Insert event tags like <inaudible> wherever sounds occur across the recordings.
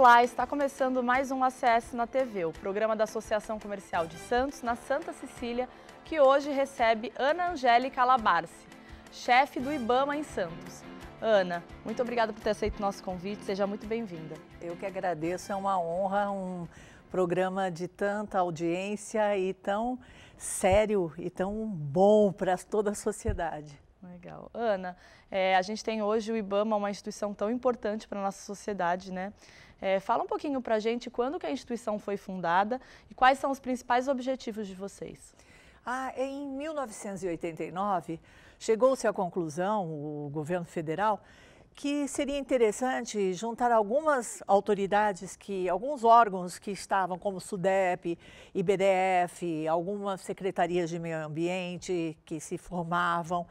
Olá, está começando mais um ACS na TV, o programa da Associação Comercial de Santos, na Santa Cecília, que hoje recebe Ana Angélica Labarce, chefe do IBAMA em Santos. Ana, muito obrigada por ter aceito o nosso convite, seja muito bem-vinda. Eu que agradeço, é uma honra, um programa de tanta audiência e tão sério e tão bom para toda a sociedade. Legal. Ana, é, a gente tem hoje o IBAMA, uma instituição tão importante para a nossa sociedade, né? É, fala um pouquinho para a gente quando que a instituição foi fundada e quais são os principais objetivos de vocês. Ah, em 1989, chegou-se à conclusão, o governo federal, que seria interessante juntar algumas autoridades que alguns órgãos que estavam como Sudep, IBDF, algumas secretarias de meio ambiente que se formavam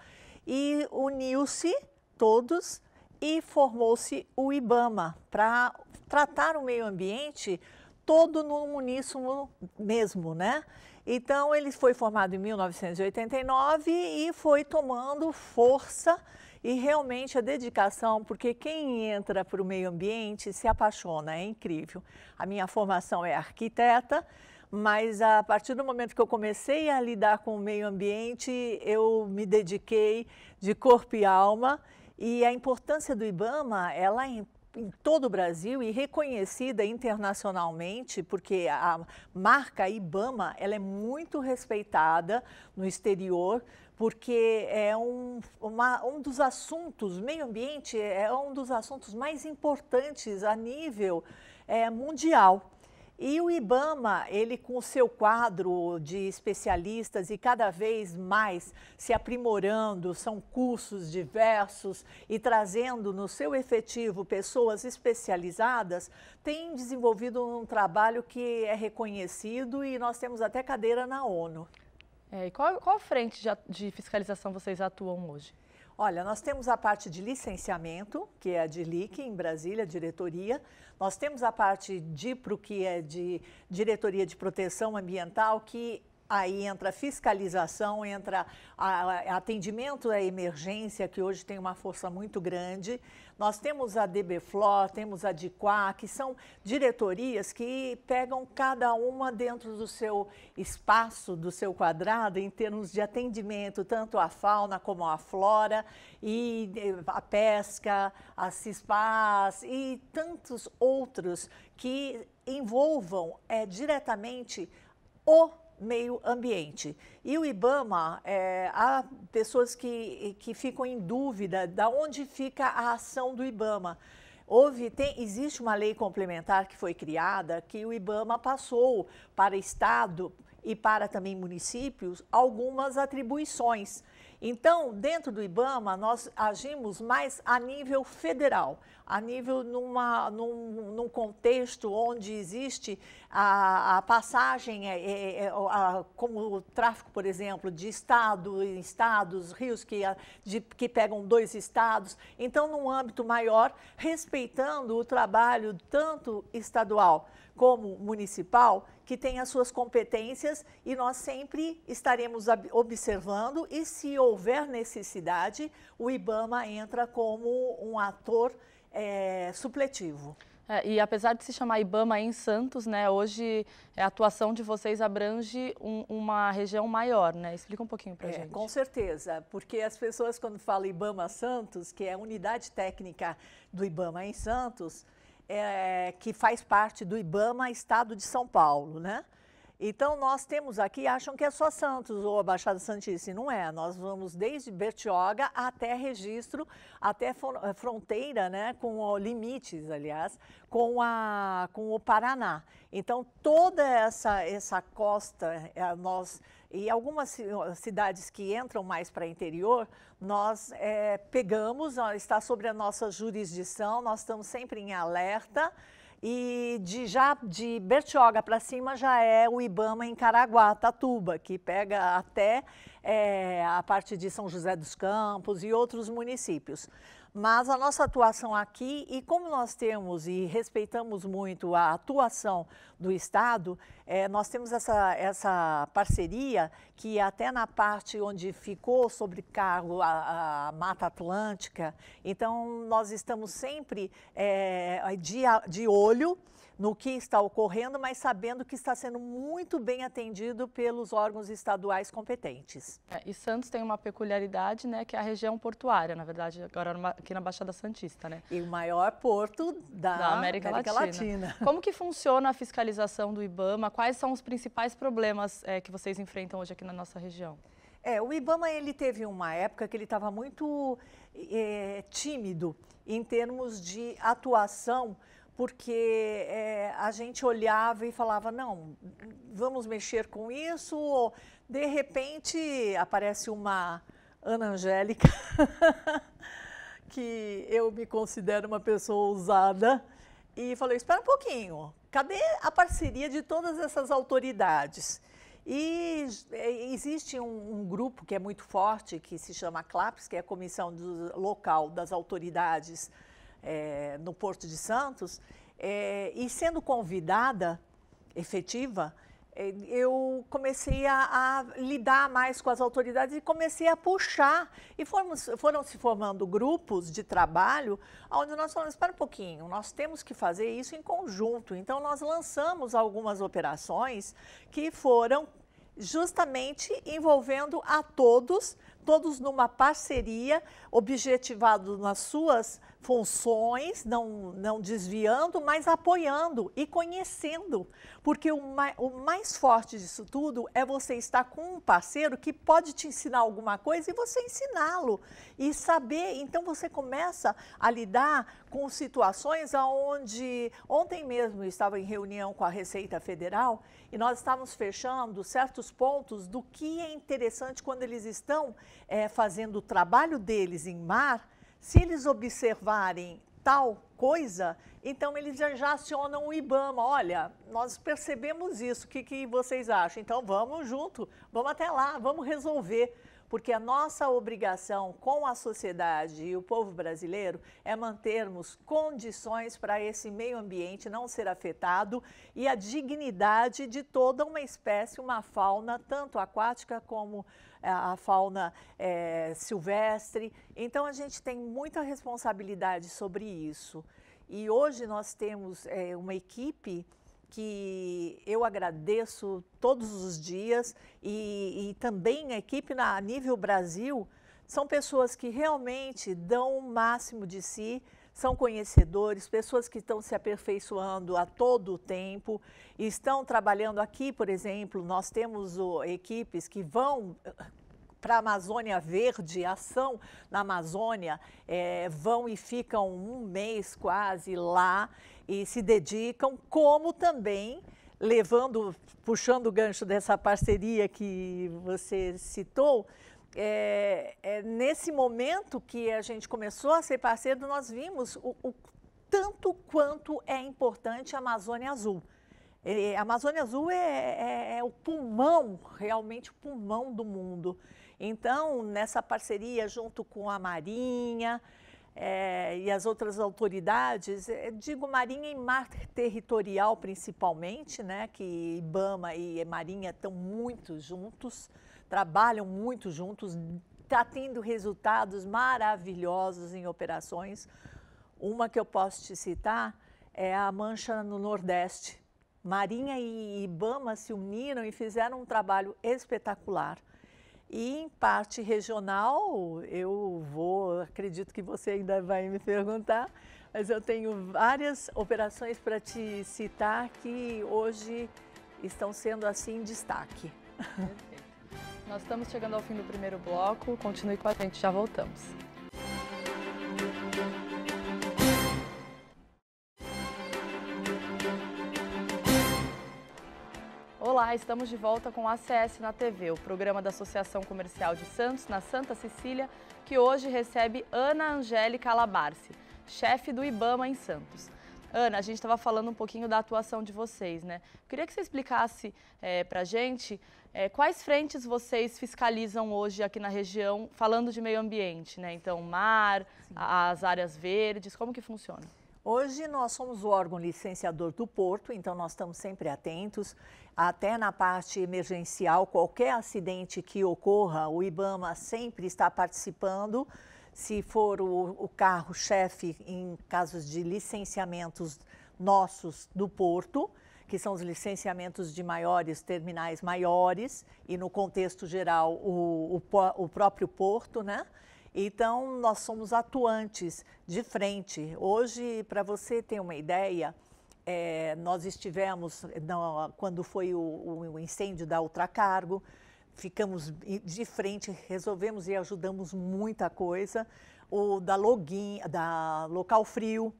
e uniu-se todos e formou-se o IBAMA para tratar o meio ambiente todo no uníssono mesmo, né? Então ele foi formado em 1989 e foi tomando força e realmente a dedicação, porque quem entra para o meio ambiente se apaixona, é incrível. A minha formação é arquiteta, mas a partir do momento que eu comecei a lidar com o meio ambiente, eu me dediquei de corpo e alma. E a importância do IBAMA, ela é em todo o Brasil e reconhecida internacionalmente, porque a marca Ibama ela é muito respeitada no exterior, porque é um, uma, um dos assuntos, meio ambiente é um dos assuntos mais importantes a nível é, mundial. E o IBAMA, ele com o seu quadro de especialistas e cada vez mais se aprimorando, são cursos diversos e trazendo no seu efetivo pessoas especializadas, tem desenvolvido um trabalho que é reconhecido e nós temos até cadeira na ONU. É, e qual, qual frente de, de fiscalização vocês atuam hoje? Olha, nós temos a parte de licenciamento, que é a de LIC em Brasília, diretoria. Nós temos a parte de pro que é de diretoria de proteção ambiental, que Aí entra fiscalização, entra atendimento à emergência, que hoje tem uma força muito grande. Nós temos a DBFLOR, temos a DIQUA, que são diretorias que pegam cada uma dentro do seu espaço, do seu quadrado, em termos de atendimento, tanto à fauna como à flora, e a eh, pesca, a CISPAS e tantos outros que envolvam é, diretamente o meio ambiente. E o IBAMA, é, há pessoas que, que ficam em dúvida da onde fica a ação do IBAMA. Houve, tem, existe uma lei complementar que foi criada que o IBAMA passou para Estado e para também municípios algumas atribuições então, dentro do IBAMA, nós agimos mais a nível federal, a nível numa, num, num contexto onde existe a, a passagem, é, é, é, a, como o tráfico, por exemplo, de estado em estados, rios que, de, que pegam dois estados. Então, num âmbito maior, respeitando o trabalho tanto estadual como municipal, que tem as suas competências e nós sempre estaremos observando e se houver necessidade, o IBAMA entra como um ator é, supletivo. É, e apesar de se chamar IBAMA em Santos, né, hoje a atuação de vocês abrange um, uma região maior, né? Explica um pouquinho para a é, gente. Com certeza, porque as pessoas quando falam IBAMA Santos, que é a unidade técnica do IBAMA em Santos, é, que faz parte do IBAMA, Estado de São Paulo, né? Então, nós temos aqui, acham que é só Santos ou a Baixada Santista, não é. Nós vamos desde Bertioga até Registro, até eh, fronteira, né, com limites, aliás, com, a, com o Paraná. Então, toda essa, essa costa, eh, nós e algumas cidades que entram mais para interior, nós é, pegamos, está sobre a nossa jurisdição, nós estamos sempre em alerta. E de, já, de Bertioga para cima já é o Ibama em Caraguatatuba, que pega até é, a parte de São José dos Campos e outros municípios. Mas a nossa atuação aqui, e como nós temos e respeitamos muito a atuação do Estado, é, nós temos essa, essa parceria que até na parte onde ficou sobre cargo a, a Mata Atlântica, então nós estamos sempre é, de, de olho no que está ocorrendo, mas sabendo que está sendo muito bem atendido pelos órgãos estaduais competentes. É, e Santos tem uma peculiaridade, né, que é a região portuária, na verdade, agora aqui na Baixada Santista, né? E o maior porto da, da América, América Latina. Latina. <laughs> Como que funciona a fiscalização do IBAMA? Quais são os principais problemas é, que vocês enfrentam hoje aqui na nossa região? É, o IBAMA ele teve uma época que ele estava muito é, tímido em termos de atuação porque é, a gente olhava e falava, não, vamos mexer com isso, ou de repente aparece uma Ana Angélica, <laughs> que eu me considero uma pessoa ousada e falei, espera um pouquinho, cadê a parceria de todas essas autoridades? E é, existe um, um, grupo que é muito forte, que se chama CLAPS, que é a Comissão do, Local das Autoridades é, no Porto de Santos, é, e sendo convidada efetiva, é, eu comecei a, a, lidar mais com as autoridades e comecei a puxar. E fomos, foram se formando grupos de trabalho, onde nós falamos: espera um pouquinho, nós temos que fazer isso em conjunto. Então, nós lançamos algumas operações que foram justamente envolvendo a todos todos numa parceria, objetivado nas suas funções, não, não desviando, mas apoiando e conhecendo. Porque o mais, o mais forte disso tudo é você estar com um parceiro que pode te ensinar alguma coisa e você ensiná-lo e saber. Então você começa a lidar com situações aonde ontem mesmo eu estava em reunião com a Receita Federal e nós estávamos fechando certos pontos do que é interessante quando eles estão é, fazendo o trabalho deles em mar, se eles observarem tal coisa, então eles já, já acionam o IBAMA. Olha, nós percebemos isso, o que, que vocês acham? Então vamos junto, vamos até lá, vamos resolver porque a nossa obrigação com a sociedade e o povo brasileiro é mantermos condições para esse meio ambiente não ser afetado e a dignidade de toda uma espécie, uma fauna, tanto aquática como é, a fauna é, silvestre. Então, a gente tem muita responsabilidade sobre isso. E hoje nós temos é, uma equipe que eu agradeço todos os dias e, e também a equipe na a nível Brasil são pessoas que realmente dão o máximo de si, são conhecedores, pessoas que estão se aperfeiçoando a todo o tempo, estão trabalhando aqui, por exemplo, nós temos equipes que vão eh, para a Amazônia Verde, ação na Amazônia, é, vão e ficam um mês quase lá e se dedicam, como também levando, puxando o gancho dessa parceria que você citou, é, é nesse momento que a gente começou a ser parceiro, nós vimos o, o tanto quanto é importante a Amazônia Azul. É, é, a Amazônia Azul é, é, é, o pulmão, realmente o pulmão do mundo. Então, nessa parceria junto com a Marinha, é, e as outras autoridades, eh, digo Marinha e Mar Territorial principalmente, né, que IBAMA e Marinha estão muito juntos, trabalham muito juntos, está tendo resultados maravilhosos em operações. Uma que eu posso te citar é a Mancha no Nordeste. Marinha e IBAMA se uniram e fizeram um trabalho espetacular. E em parte regional, eu vou, acredito que você ainda vai me perguntar, mas eu tenho várias operações para te citar que hoje estão sendo assim em destaque. Perfeito. Nós estamos chegando ao fim do primeiro bloco, continue com a gente, já voltamos. estamos de volta com ACS na TV, o programa da Associação Comercial de Santos, na Santa Cecília, que hoje recebe Ana Angélica Alabarce, chefe do IBAMA em Santos. Ana, a gente estava falando um pouquinho da atuação de vocês, né? Queria que você explicasse é, para a gente é, quais frentes vocês fiscalizam hoje aqui na região, falando de meio ambiente, né? Então, mar, Sim. as áreas verdes, como que funciona? Hoje nós somos o órgão licenciador do porto, então nós estamos sempre atentos. Até na parte emergencial, qualquer acidente que ocorra, o IBAMA sempre está participando. Se for o, o carro-chefe em casos de licenciamentos nossos do porto, que são os licenciamentos de maiores terminais maiores e no contexto geral o, o, o próprio porto, né? Então, nós somos atuantes de frente. Hoje, para você ter uma ideia, é, nós estivemos, no, quando foi o, o incêndio da Ultracargo, ficamos de frente, resolvemos e ajudamos muita coisa. O da Login, da Local Frio,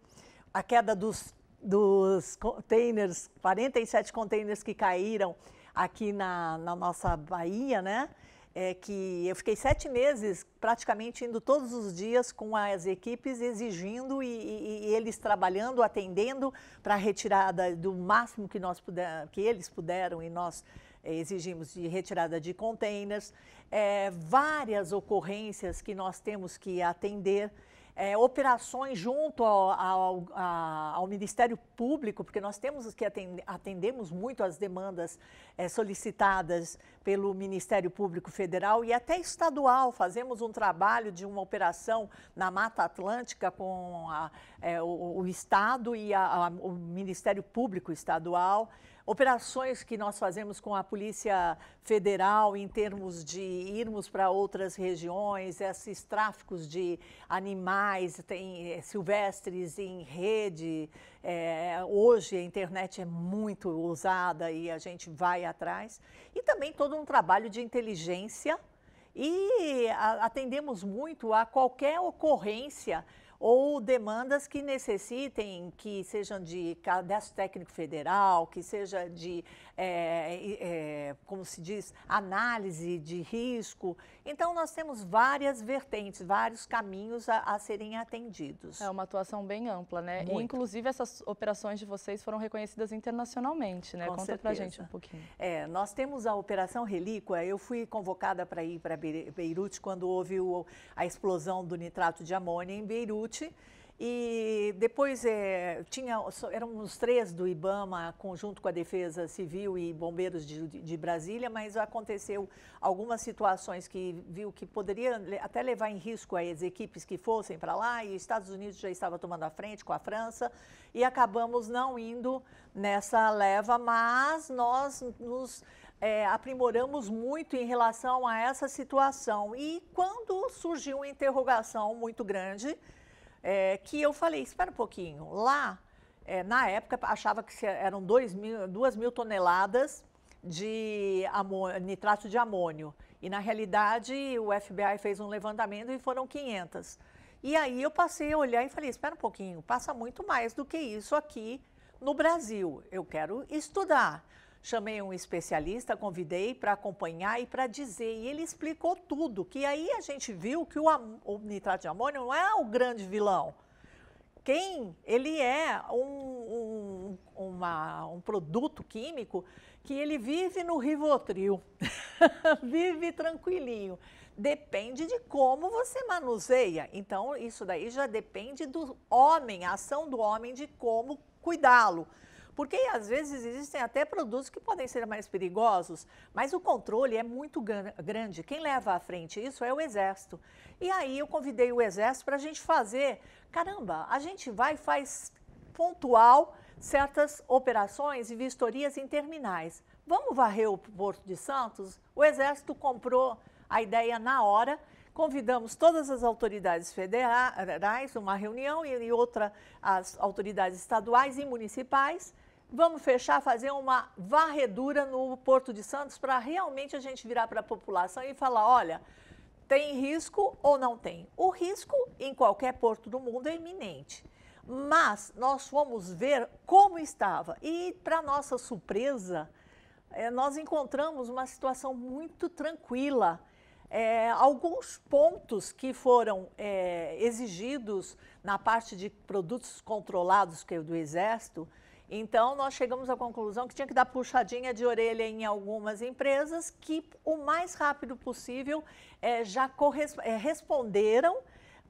a queda dos, dos containers, 47 containers que caíram aqui na, na nossa Bahia, né? é que eu fiquei sete meses praticamente indo todos os dias com as equipes exigindo e, e, e eles trabalhando, atendendo para a retirada do máximo que nós puder, que eles puderam e nós eh, exigimos de retirada de containers, é, várias ocorrências que nós temos que atender é, operações junto ao, ao, ao, Ministério Público, porque nós temos que atender, atendemos muito às demandas é, solicitadas pelo Ministério Público Federal e até estadual. Fazemos um trabalho de uma operação na Mata Atlântica com a, é, o, o, Estado e a, a, o Ministério Público Estadual operações que nós fazemos com a Polícia Federal em termos de irmos para outras regiões, esses tráficos de animais tem, eh, silvestres em rede. É, hoje a internet é muito usada e a gente vai atrás. E também todo um trabalho de inteligência e atendemos muito a qualquer ocorrência ou demandas que necessitem, que sejam de cadastro técnico federal, que seja de, é, é, como se diz, análise de risco. Então, nós temos várias vertentes, vários caminhos a, a serem atendidos. É uma atuação bem ampla, né? Muito. E, inclusive, essas operações de vocês foram reconhecidas internacionalmente, né? Com Conta certeza. pra gente um pouquinho. É, nós temos a Operação Relíquia. Eu fui convocada para ir para Beirute quando houve o, a explosão do nitrato de amônia em Beirute e depois é, tinha, eram uns três do IBAMA, conjunto com a Defesa Civil e Bombeiros de, de, Brasília, mas aconteceu algumas situações que viu que poderia até levar em risco as equipes que fossem para lá, e Estados Unidos já estava tomando a frente com a França, e acabamos não indo nessa leva, mas nós nos é, aprimoramos muito em relação a essa situação. E quando surgiu uma interrogação muito grande, é, que eu falei, espera um pouquinho, lá, é, na época, achava que é, eram 2 mil, mil toneladas de nitrato de amônio. E, na realidade, o FBI fez um levantamento e foram 500. E aí eu passei a olhar e falei, espera um pouquinho, passa muito mais do que isso aqui no Brasil. Eu quero estudar. Chamei um especialista, convidei para acompanhar e para dizer, e ele explicou tudo, que aí a gente viu que o, o nitrato de amônio não é o grande vilão. Quem ele é um, um, uma, um produto químico que ele vive no Rivotril, <laughs> vive tranquilinho. Depende de como você manuseia. Então, isso daí já depende do homem, a ação do homem de como cuidá-lo. Porque às vezes existem até produtos que podem ser mais perigosos, mas o controle é muito grande. Quem leva à frente isso é o Exército. E aí eu convidei o Exército para a gente fazer. Caramba, a gente vai e faz pontual certas operações e vistorias em terminais. Vamos varrer o Porto de Santos? O Exército comprou a ideia na hora. Convidamos todas as autoridades federais, uma reunião e outra as autoridades estaduais e municipais, Vamos fechar, fazer uma varredura no Porto de Santos para realmente a gente virar para a população e falar: olha, tem risco ou não tem? O risco em qualquer porto do mundo é iminente. Mas nós fomos ver como estava e, para nossa surpresa, eh, nós encontramos uma situação muito tranquila. É, alguns pontos que foram é, exigidos na parte de produtos controlados, que é do Exército, então, nós chegamos à conclusão que tinha que dar puxadinha de orelha em algumas empresas que, o mais rápido possível, é, já é, responderam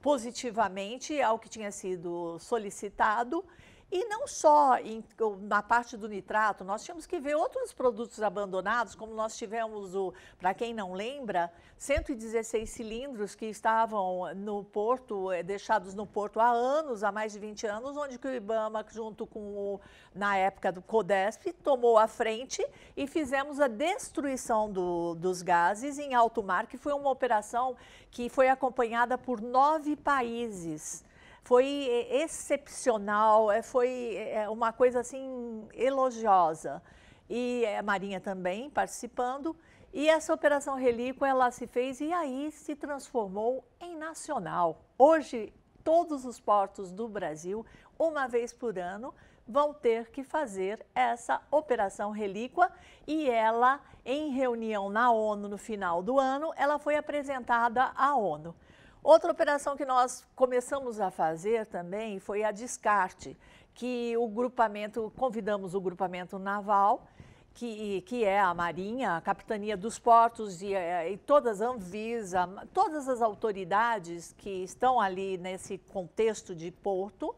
positivamente ao que tinha sido solicitado e não só em, na parte do nitrato, nós tínhamos que ver outros produtos abandonados, como nós tivemos o, para quem não lembra, 116 cilindros que estavam no porto, eh, deixados no porto há anos, há mais de 20 anos, onde o Ibama, junto com o, na época do Codesp, tomou a frente e fizemos a destruição do, dos gases em alto mar, que foi uma operação que foi acompanhada por nove países foi é, excepcional, é, foi é, uma coisa assim elogiosa. E a Marinha também participando. E essa Operação Relíquia, ela se fez e aí se transformou em nacional. Hoje, todos os portos do Brasil, uma vez por ano, vão ter que fazer essa Operação Relíquia e ela, em reunião na ONU no final do ano, ela foi apresentada à ONU. Outra operação que nós começamos a fazer também foi a descarte, que o grupamento, convidamos o grupamento naval, que, que é a Marinha, a Capitania dos Portos e, eh, e todas a Anvisa, todas as autoridades que estão ali nesse contexto de porto,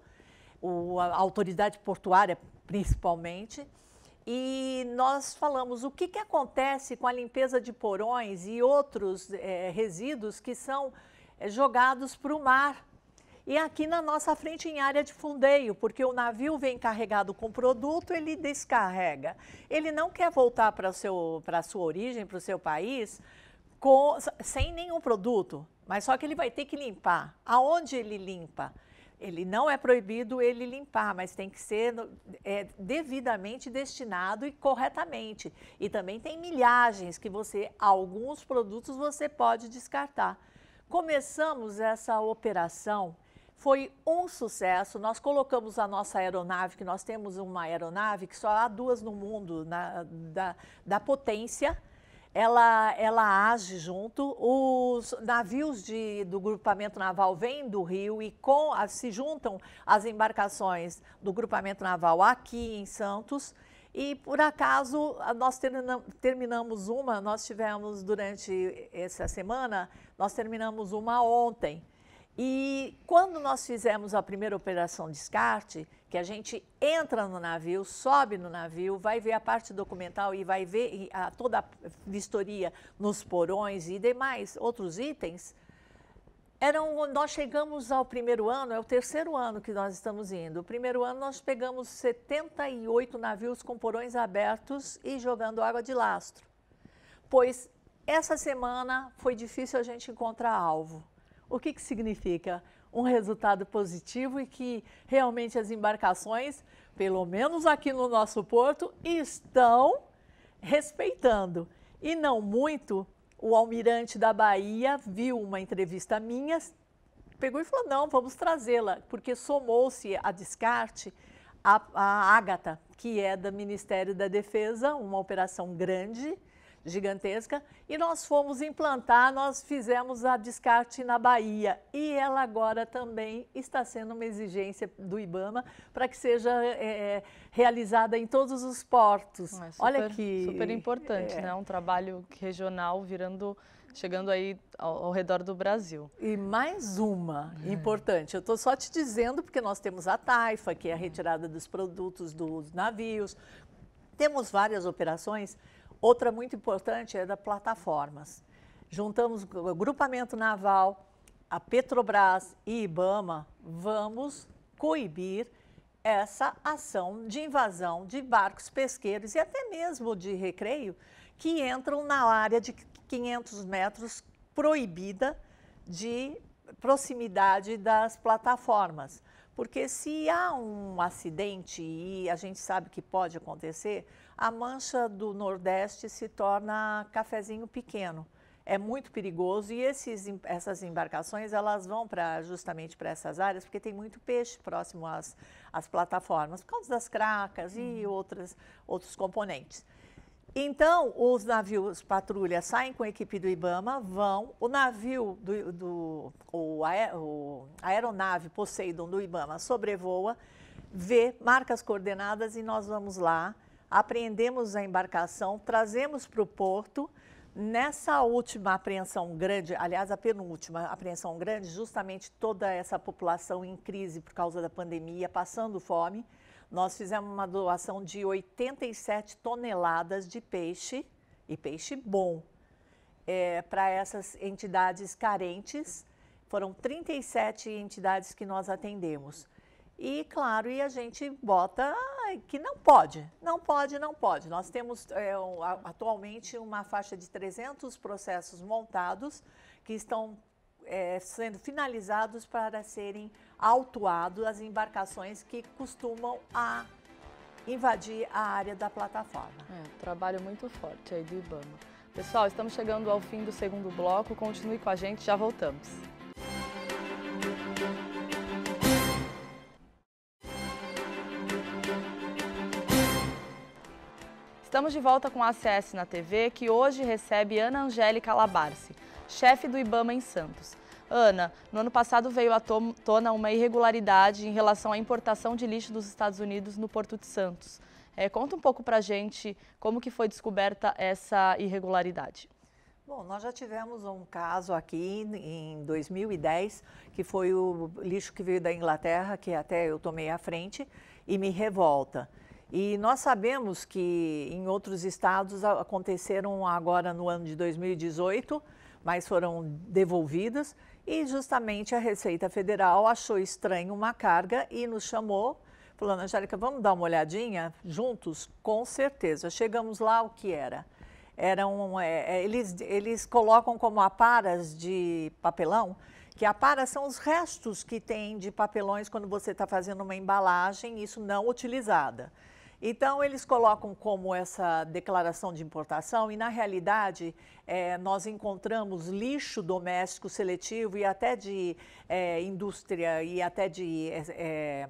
o, a autoridade portuária principalmente, e nós falamos o que, que acontece com a limpeza de porões e outros é, resíduos que são eh, jogados para o mar. E aqui na nossa frente, em área de fundeio, porque o navio vem carregado com produto, ele descarrega. Ele não quer voltar para a sua origem, para o seu país, com, sem nenhum produto, mas só que ele vai ter que limpar. Aonde ele limpa? Ele não é proibido ele limpar, mas tem que ser é, devidamente destinado e corretamente. E também tem milhagens que você, alguns produtos você pode descartar. Começamos essa operação, foi um sucesso. Nós colocamos a nossa aeronave, que nós temos uma aeronave que só há duas no mundo na, da, da potência. Ela, ela age junto. Os navios de, do grupamento naval vêm do Rio e com, se juntam às embarcações do grupamento naval aqui em Santos. E por acaso nós terminamos uma, nós tivemos durante essa semana, nós terminamos uma ontem. E quando nós fizemos a primeira operação descarte, que a gente entra no navio, sobe no navio, vai ver a parte documental e vai ver a, toda a vistoria nos porões e demais outros itens, eram, nós chegamos ao primeiro ano, é o terceiro ano que nós estamos indo. O primeiro ano nós pegamos 78 navios com porões abertos e jogando água de lastro. Pois essa semana foi difícil a gente encontrar alvo. O que, que significa? Um resultado positivo e que realmente as embarcações, pelo menos aqui no nosso porto, estão respeitando. E não muito, o almirante da Bahia viu uma entrevista minha, pegou e falou: não, vamos trazê-la, porque somou-se a descarte a, Ágata, que é do Ministério da Defesa, uma operação grande gigantesca. E nós fomos implantar, nós fizemos a descarte na Bahia. E ela agora também está sendo uma exigência do IBAMA para que seja é, é realizada em todos os portos. É super, Olha que... Super importante, é. né? Um trabalho regional virando chegando aí ao, ao, redor do Brasil. E mais uma é. importante, eu estou só te dizendo, porque nós temos a taifa, que é a uhum. retirada dos produtos dos navios, temos várias operações Outra muito importante é da plataformas. Juntamos o grupamento naval, a Petrobras e Ibama, vamos coibir essa ação de invasão de barcos pesqueiros e até mesmo de recreio que entram na área de 500 metros proibida de proximidade das plataformas. Porque se há um acidente, e a gente sabe que pode acontecer, a mancha do Nordeste se torna cafezinho pequeno. É muito perigoso e esses, essas embarcações elas vão para justamente para essas áreas porque tem muito peixe próximo às, às plataformas, por causa das cracas e uhum. outras, outros componentes. Então, os navios patrulha saem com a equipe do Ibama, vão. O navio do, do o, aer, o aeronave Poseidon do Ibama sobrevoa, vê, marca as coordenadas e nós vamos lá apreendemos a embarcação, trazemos para o porto. Nessa última apreensão grande, aliás, a penúltima apreensão grande, justamente toda essa população em crise por causa da pandemia, passando fome, nós fizemos uma doação de 87 toneladas de peixe, e peixe bom, é, para essas entidades carentes. Foram 37 entidades que nós atendemos. E, claro, e a gente bota é que não pode, não pode, não pode. Nós temos é, atualmente uma faixa de 300 processos montados que estão é, sendo finalizados para serem autuados as embarcações que costumam a invadir a área da plataforma. É, trabalho muito forte aí do IBAMA. Pessoal, estamos chegando ao fim do segundo bloco. Continue com a gente, já voltamos. Estamos de volta com a ACS na TV, que hoje recebe Ana Angélica Labarce, chefe do IBAMA em Santos. Ana, no ano passado veio à tona uma irregularidade em relação à importação de lixo dos Estados Unidos no Porto de Santos. É, conta um pouco para a gente como que foi descoberta essa irregularidade. Bom, nós já tivemos um caso aqui em 2010, que foi o lixo que veio da Inglaterra, que até eu tomei à frente, e me revolta. E nós sabemos que em outros estados aconteceram agora no ano de 2018, mas foram devolvidas. E justamente a Receita Federal achou estranho uma carga e nos chamou, falando: Angélica, vamos dar uma olhadinha juntos? Com certeza. Chegamos lá, o que era? Eram, é, é, eles, eles colocam como aparas de papelão que aparas são os restos que tem de papelões quando você está fazendo uma embalagem, isso não utilizada. Então, eles colocam como essa declaração de importação, e na realidade, é, nós encontramos lixo doméstico seletivo e até de é, indústria e até de é, é,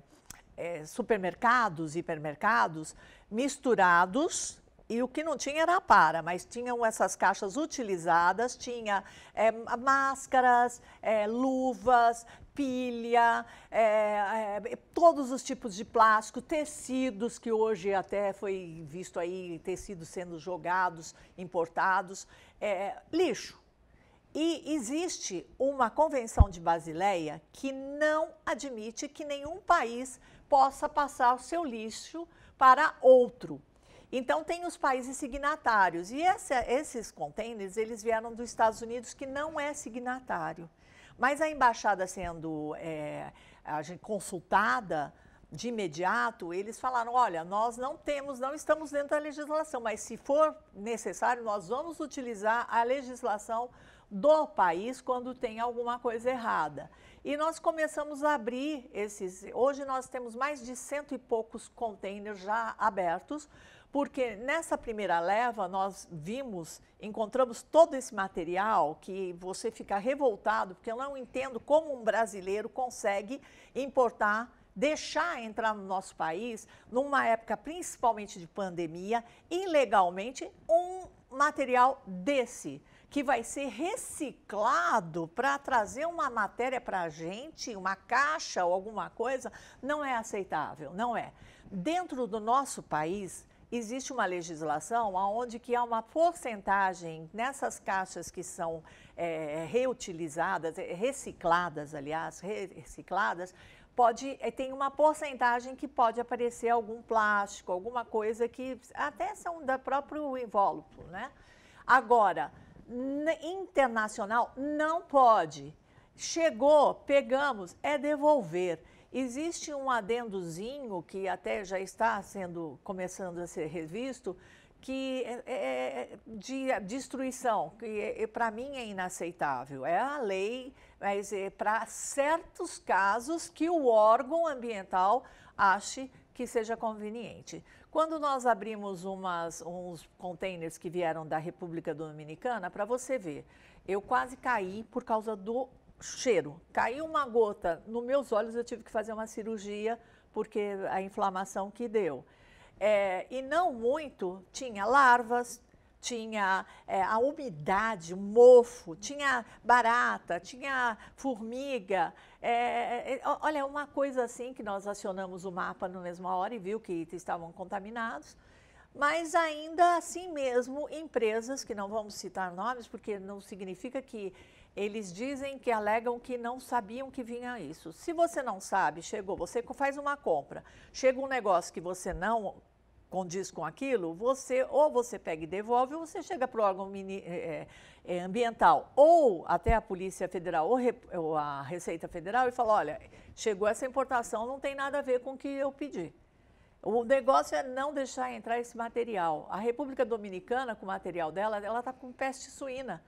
é supermercados, hipermercados, misturados e o que não tinha era a para, mas tinham essas caixas utilizadas, tinha é, máscaras, é, luvas, pilha, é, é, todos os tipos de plástico, tecidos, que hoje até foi visto aí tecidos sendo jogados, importados, é, lixo. E existe uma convenção de Basileia que não admite que nenhum país possa passar o seu lixo para outro. Então tem os países signatários e essa, esses contêineres eles vieram dos Estados Unidos que não é signatário. Mas a embaixada sendo é, consultada de imediato, eles falaram: olha, nós não temos, não estamos dentro da legislação, mas se for necessário, nós vamos utilizar a legislação do país quando tem alguma coisa errada. E nós começamos a abrir esses. Hoje nós temos mais de cento e poucos containers já abertos porque nessa primeira leva nós vimos, encontramos todo esse material que você fica revoltado, porque eu não entendo como um brasileiro consegue importar deixar entrar no nosso país, numa época principalmente de pandemia, ilegalmente, um material desse, que vai ser reciclado para trazer uma matéria para a gente, uma caixa ou alguma coisa, não é aceitável, não é. Dentro do nosso país, existe uma legislação onde que há uma porcentagem nessas caixas que são é, reutilizadas, é, recicladas, aliás, recicladas, pode é, tem uma porcentagem que pode aparecer algum plástico, alguma coisa que até são da próprio invólucro, né? Agora, internacional não pode. Chegou, pegamos, é devolver. Existe um adendozinho que até já está sendo começando a ser revisto, que é, é, é, é de destruição, que é, para mim é inaceitável. É a lei, mas é para certos casos que o órgão ambiental ache que seja conveniente. Quando nós abrimos umas, uns containers que vieram da República Dominicana, para você ver, eu quase caí por causa do cheiro. Caiu uma gota nos meus olhos, eu tive que fazer uma cirurgia porque a inflamação que deu. É, e não muito, tinha larvas, tinha é, a umidade, o mofo, tinha barata, tinha formiga. É, é, é, olha, uma coisa assim que nós acionamos o mapa na mesma hora e viu que estavam contaminados. Mas ainda assim mesmo, empresas, que não vamos citar nomes, porque não significa que eles dizem que alegam que não sabiam que vinha isso. Se você não sabe, chegou, você faz uma compra, chega um negócio que você não condiz com aquilo, você ou você pega e devolve, ou você chega para o órgão mini, é, é, ambiental, ou até a Polícia Federal ou, Re, ou, a Receita Federal e fala, olha, chegou essa importação, não tem nada a ver com o que eu pedi. O negócio é não deixar entrar esse material. A República Dominicana, com o material dela, ela está com peste suína.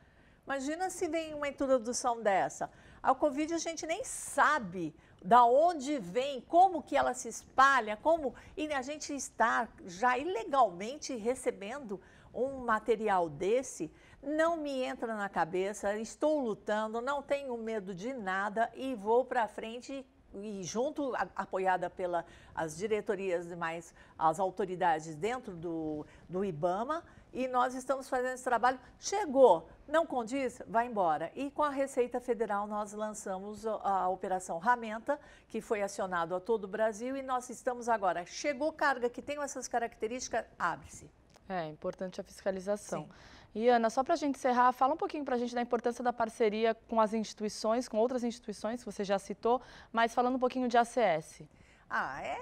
Imagina se vem uma introdução dessa. A Covid a gente nem sabe da onde vem, como que ela se espalha, como e a gente está já ilegalmente recebendo um material desse, não me entra na cabeça, estou lutando, não tenho medo de nada e vou para frente e junto, a, apoiada pelas diretorias e mais as autoridades dentro do, do IBAMA, e nós estamos fazendo esse trabalho. Chegou, não condiz, vai embora. E com a Receita Federal nós lançamos a Operação Ramenta, que foi acionado a todo o Brasil e nós estamos agora. Chegou carga que tem essas características, abre-se. É importante a fiscalização. Sim. E Ana, só para a gente encerrar, fala um pouquinho para a gente da importância da parceria com as instituições, com outras instituições que você já citou, mas falando um pouquinho de ACS. Ah, é,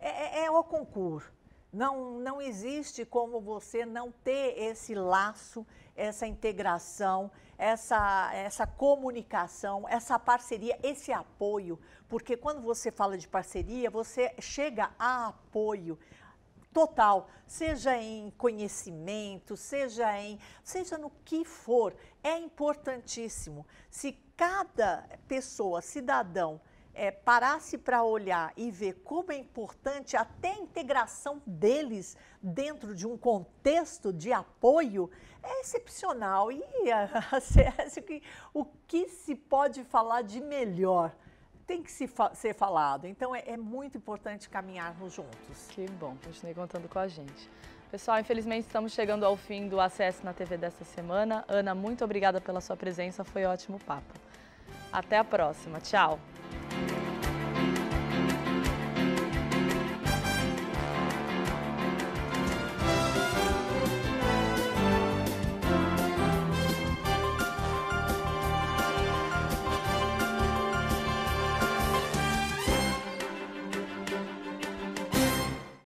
é, é, é o concurso. Não, não existe como você não ter esse laço, essa integração, essa, essa comunicação, essa parceria, esse apoio. Porque quando você fala de parceria, você chega a apoio total, seja em conhecimento, seja em, seja no que for, é importantíssimo. Se cada pessoa, cidadão, é, parasse para olhar e ver como é importante até a integração deles dentro de um contexto de apoio é excepcional. E a, a, a, o que se pode falar de melhor? tem que se fa ser falado. Então é, é, muito importante caminharmos juntos. Que bom, continue contando com a gente. Pessoal, infelizmente estamos chegando ao fim do Acesso na TV desta semana. Ana, muito obrigada pela sua presença, foi ótimo papo. Até a próxima, tchau!